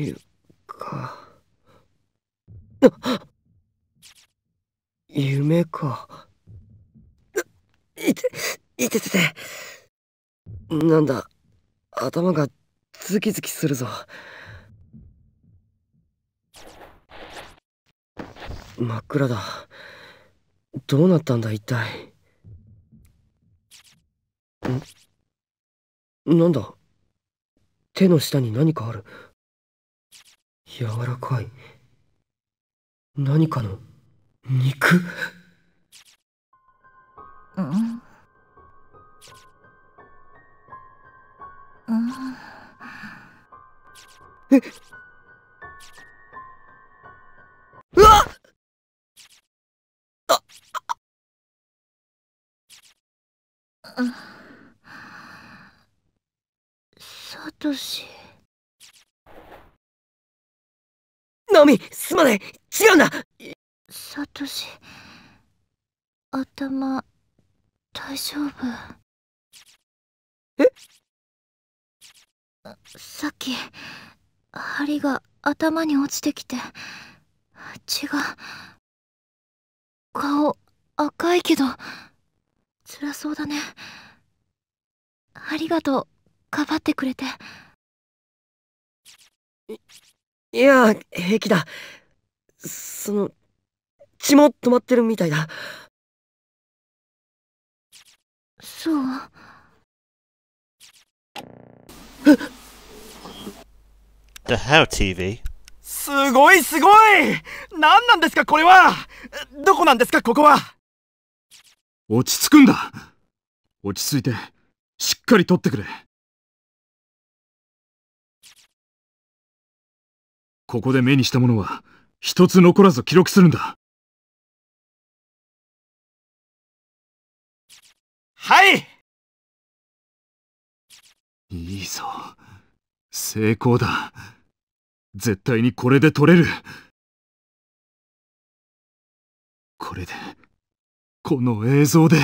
いるか。夢か。いて、いててて。なんだ、頭がズキズキするぞ。真っ暗だ。どうなったんだ、一体。んなんだ手の下に何かある。柔らかい何かの肉うんうんえうわっあサトシ。ナオミすまない違うんだサトシ頭大丈夫えさっき針が頭に落ちてきて血が顔赤いけど辛そうだねありがとうかばってくれて。いや、平気だ。その、血も止まってるみたいだ。そう。The How TV? すごいすごい何なんですかこれはどこなんですかここは落ち着くんだ落ち着いてしっかり取ってくれここで目にしたものは、一つ残らず記録するんだ。はいいいぞ。成功だ。絶対にこれで取れる。これで、この映像で、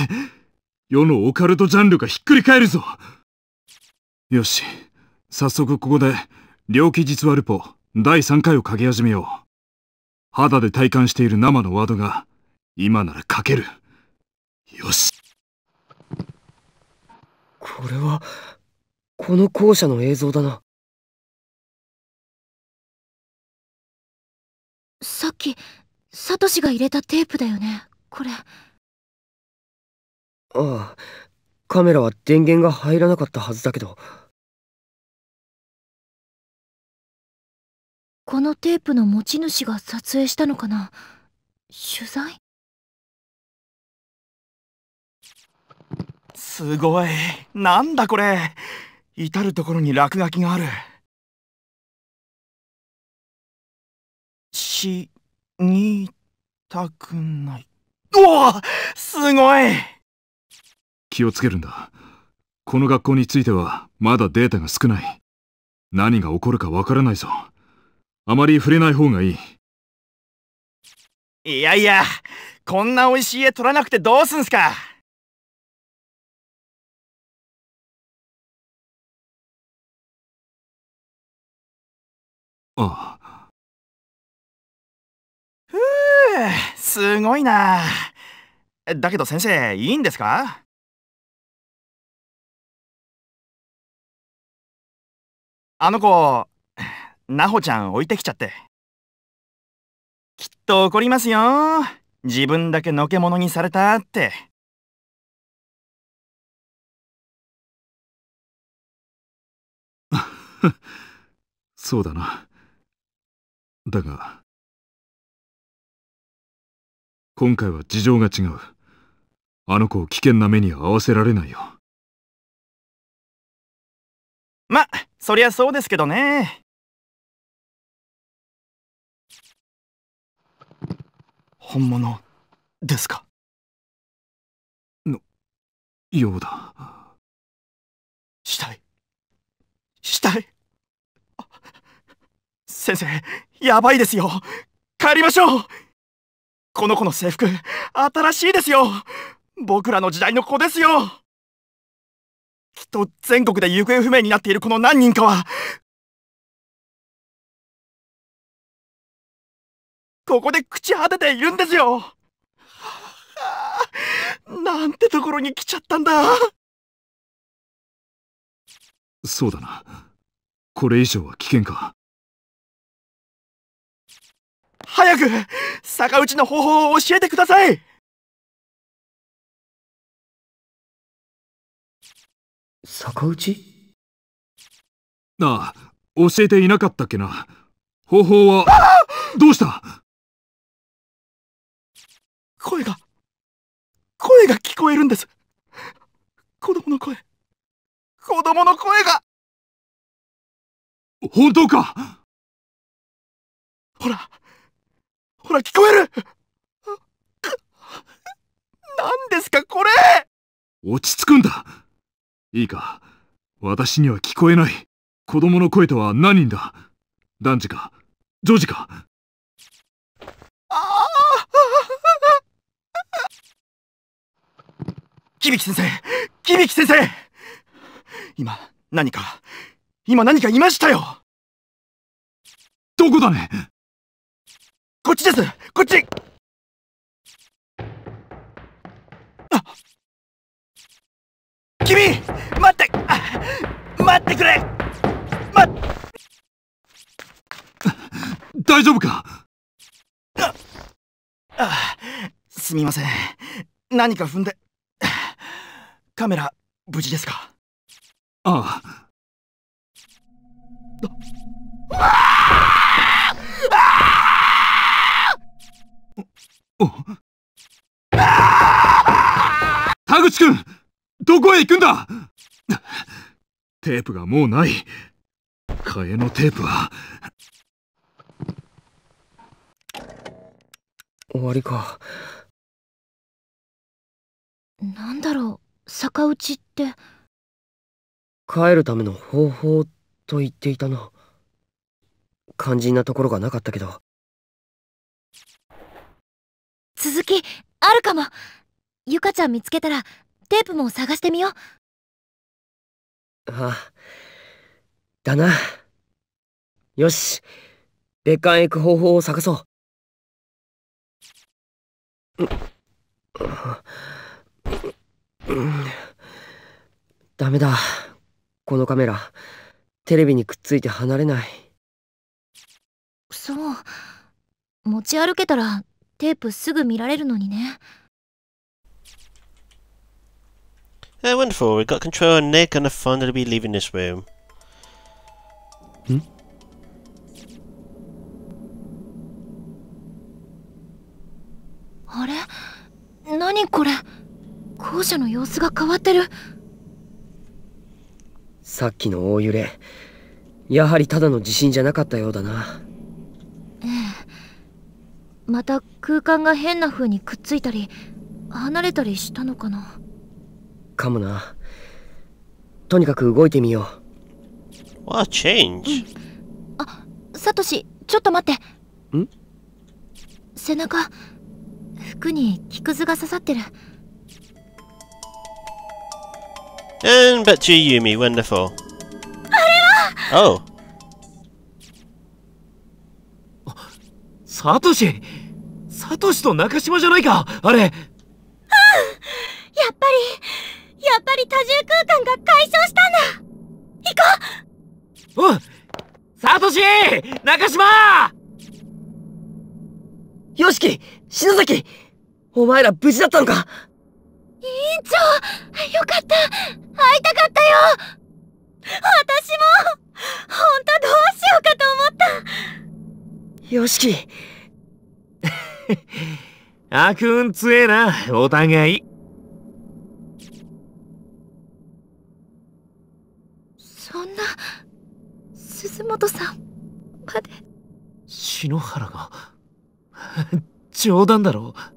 世のオカルトジャンルがひっくり返るぞよし、早速ここで、猟奇実話ルポ、第3回を書き始めよう。肌で体感している生のワードが、今なら書ける。よし。これは、この校舎の映像だな。さっき、サトシが入れたテープだよね、これ。ああ、カメラは電源が入らなかったはずだけど。このテープの持ち主が撮影したのかな取材すごいなんだこれ至る所に落書きがある死にたくないうわすごい気をつけるんだこの学校についてはまだデータが少ない何が起こるかわからないぞあまり触れない方がいい。いやいや、こんな美味しい絵取らなくてどうすんすか。ああ。ふうすごいな。だけど先生、いいんですかあの子、なほちゃん置いてきちゃってきっと怒りますよ自分だけのけものにされたって そうだな。だが、今回は事情が違う。あの子を危険な目に遭わせられないよ。ま、そりゃそうですけどね。本物ですかのようだ死体死体先生やばいですよ帰りましょうこの子の制服新しいですよ僕らの時代の子ですよきっと全国で行方不明になっているこの何人かはここで朽ち果てているんですよ、はあ、なんてところに来ちゃったんだそうだなこれ以上は危険か早く逆打ちの方法を教えてください逆打ちああ教えていなかったっけな方法はどうした声が、声が聞こえるんです。子供の声、子供の声が本当かほら、ほら聞こえる何ですかこれ落ち着くんだいいか、私には聞こえない。子供の声とは何人だ男児か、女児か。響先生響先生今、何か、今何かいましたよどこだねこっちですこっちあ君待って待ってくれ待大丈夫かああすみません何か踏んでカメラ無事ですかああ田口君どこへ行くんだテープがもうない替えのテープは終わりかなんだろう逆打ちって帰るための方法と言っていたの肝心なところがなかったけど続きあるかもゆかちゃん見つけたらテープも探してみようああだなよし別館へ行く方法を探そうダメだこのカメラテレビにくっついて離れないそう持ち歩けたらテープすぐ見られるのにね Yeah, wonderful. We got control on Nick and are finally be leaving this room. Hmm? What? 校舎の様子が変わってるさっきの大揺れやはりただの地震じゃなかったようだなええまた空間が変な風にくっついたり離れたりしたのかなかもなとにかく動いてみよう What change?、うん、あサトシちょっと待ってん背中服に木くずが刺さってる And Betchy Yumi, wonderful. Oh. Satoshi! Satoshi と中島じゃないかあれやっぱり、やっぱり多重空間が解消したんだ行こううんサトシ中島よしき篠崎お前ら無事だったのか長よかった会いたかったよ私も本当どうしようかと思ったよしきあくん強えなお互いそんな鈴本さんまで篠原が冗談だろう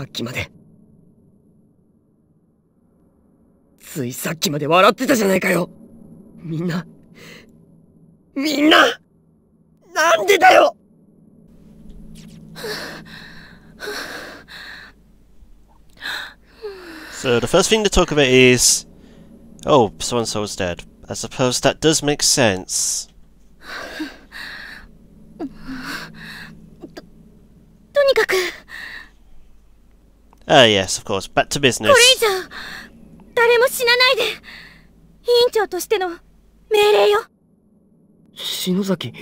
さっきまでついさっきまで笑ってたじゃないかよみんなみんななんでだよ So the first thing to talk about is, oh, so and so is dead. I suppose that does make sense. とにかく Ah, yes, of course. Back to business. これ以上、誰も死なないで。委員長としての命令よ。篠崎。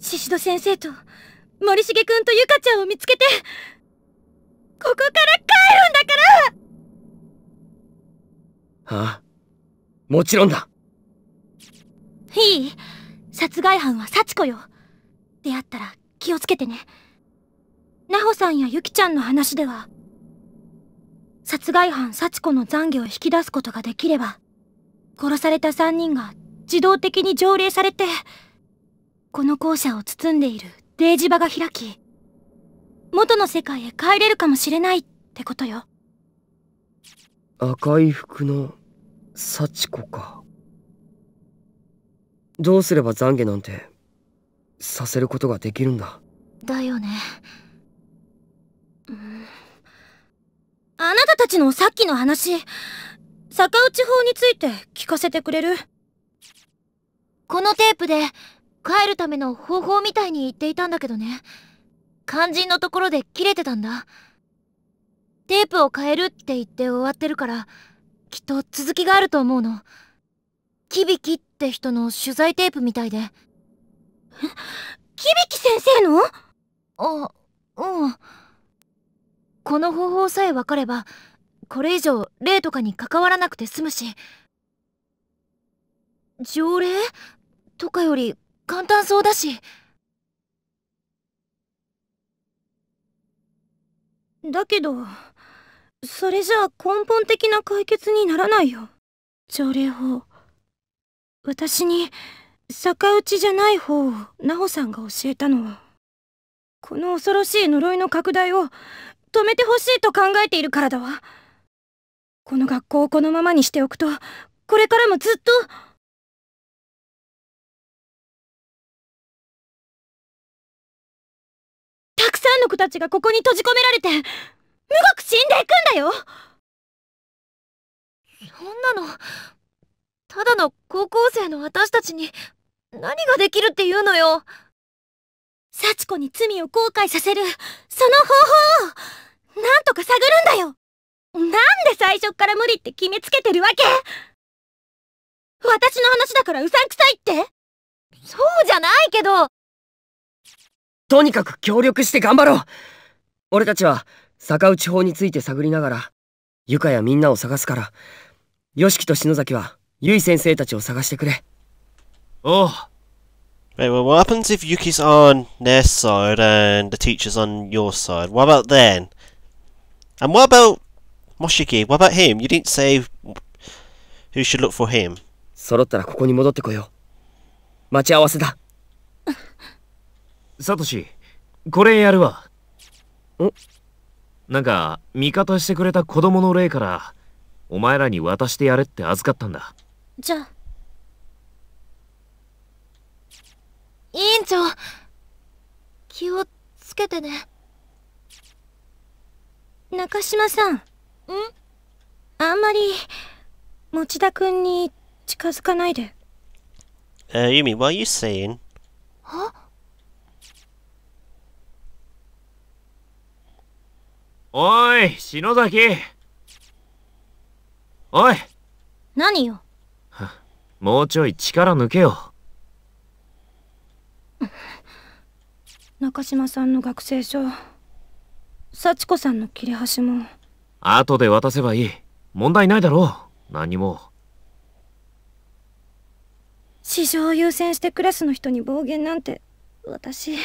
宍戸先生と森重君とゆかちゃんを見つけて、ここから帰るんだからああ、もちろんだ。いい殺害犯は幸子よ。出会ったら気をつけてね。奈穂さんやゆきちゃんの話では殺害犯幸子の懺悔を引き出すことができれば、殺された3人が自動的に条例されて、この校舎を包んでいるデージ場が開き、元の世界へ帰れるかもしれないってことよ。赤い服の幸子か。どうすれば懺悔なんてさせることができるんだ。だよね。たちのさっきの話、坂内法について聞かせてくれるこのテープで帰るための方法みたいに言っていたんだけどね。肝心のところで切れてたんだ。テープを変えるって言って終わってるから、きっと続きがあると思うの。キビキって人の取材テープみたいで。えキビキ先生のあ、うん。この方法さえ分かれば、これ以上霊とかに関わらなくて済むし条例とかより簡単そうだしだけどそれじゃあ根本的な解決にならないよ条例法私に逆打ちじゃない方を奈穂さんが教えたのはこの恐ろしい呪いの拡大を止めてほしいと考えているからだわ。この学校をこのままにしておくとこれからもずっとたくさんの子たちがここに閉じ込められて無獄死んでいくんだよそんなのただの高校生の私たちに何ができるっていうのよ幸子に罪を後悔させるその方法をなんとか探るんだよなんで最初から無理って決めつけてるわけ私の話だからうさんくさいってそうじゃないけどとにかく協力して頑張ろう俺たちは坂内法について探りながらゆかやみんなを探すからよしきと篠崎はゆい先生たちを探してくれおう r i t well, what happens if Yuki's on their side and the teacher's on your side? What about then? And what about Moshiki, what about him? You didn't say who should look for him. ったらここに戻ってこよう。待ち合わせだ。サトシ、これやるわ。なんか、味方してくれた子供の霊から、お前らに渡してやれって預かったんだ。じゃあ。委員長、気をつけてね。中島さん。あんまり持田君に近づかないで。え、h y わ m i what are you saying? 何よもうちょい力抜けよ。中島さんの学生証、幸子さんの切れ端も。後で渡せばいい。問題ないだろう。何も。市場を優先してクラスの人に暴言なんて、私、委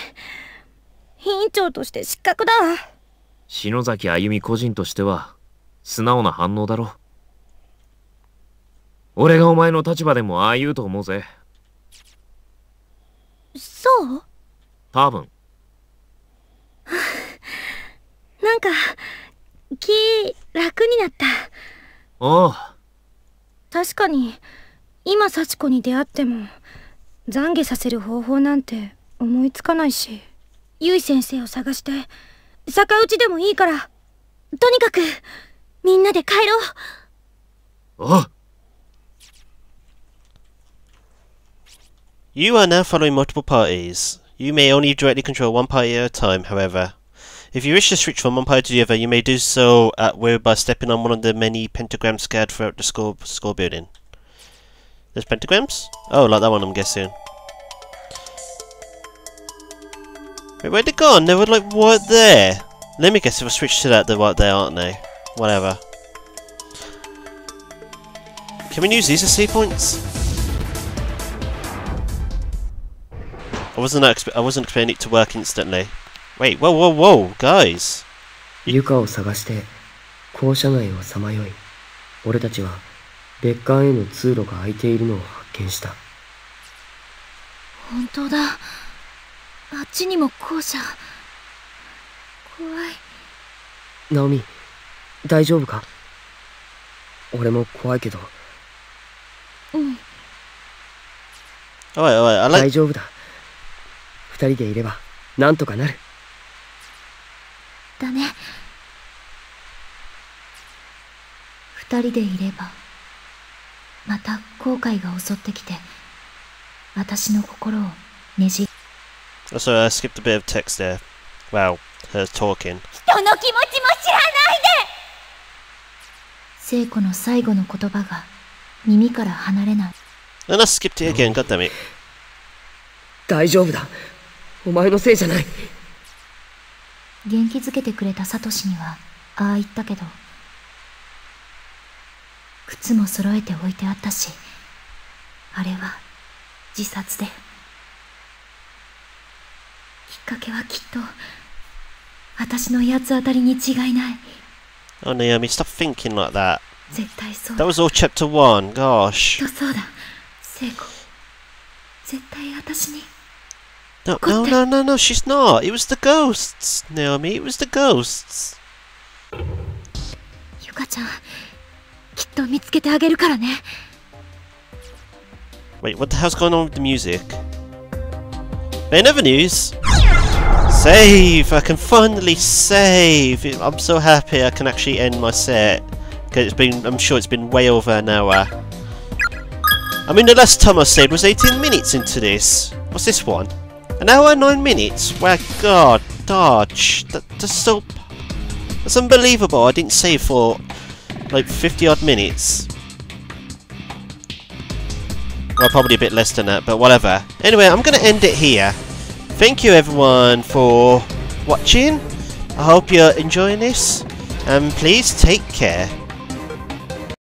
員長として失格だわ。篠崎あゆみ個人としては、素直な反応だろ。俺がお前の立場でもああ言うと思うぜ。そう多分。なんか、気、楽になった。おう。確かに、今幸子に出会っても、懺悔させる方法なんて思いつかないし。結い先生を探して、逆打ちでもいいから、とにかく、みんなで帰ろう。おう。You are now following multiple parties. You may only directly control one party at a time, however. If you wish to switch from one player to the other, you may do so at will by stepping on one of the many pentagrams scattered throughout the score, score building. There's pentagrams? Oh, like that one I'm guessing. Wait, where'd they gone? They were like right there. Let me guess if I switch to that, they're right there, aren't they? Whatever. Can we use these as save points? I wasn't I wasn't expecting it to work instantly. Wait, whoa, whoa, whoa, guys! ゆかを探して、校舎内をさまよい、俺たちは別館への通路が開いているのを発見した。本当だ。あっちにも校舎。怖い。ナオミ、大丈夫か俺も怖いけど。うん。おいおい、あら大丈夫だ。二人でいれば、なんとかなる。だね二人でいればまた後悔が襲ってきて私の心をねじ Also, I skipped a bit of text there. Wow, her talking. 人の気持ちも知らないで聖子の最後の言葉が耳から離れない。And I skipped it again, goddammit. 大丈夫だ。お前のせいじゃない。元気づけてくれたサトシには、ああ言ったけど、靴も揃えて置いてあったし、あれは自殺で。きっかけはきっと、私の八つ当たりに違いない。Oh Naomi, stop thinking like that. 絶対そうだ。That was all chapter one, gosh. だ、に。No, no, no, no, no, she's not. It was the ghosts, Naomi. It was the ghosts. Wait, what the hell's going on with the music? They never news! Save! I can finally save! I'm so happy I can actually end my set. Cause it's been, I'm sure it's been way over an hour. I mean, the last time I saved was 18 minutes into this. What's this one? An hour and nine minutes? Well, God, dodge. That, that's so... That's unbelievable. I didn't save for like 50 odd minutes. Well, probably a bit less than that, but whatever. Anyway, I'm going to end it here. Thank you everyone for watching. I hope you're enjoying this. And please take care.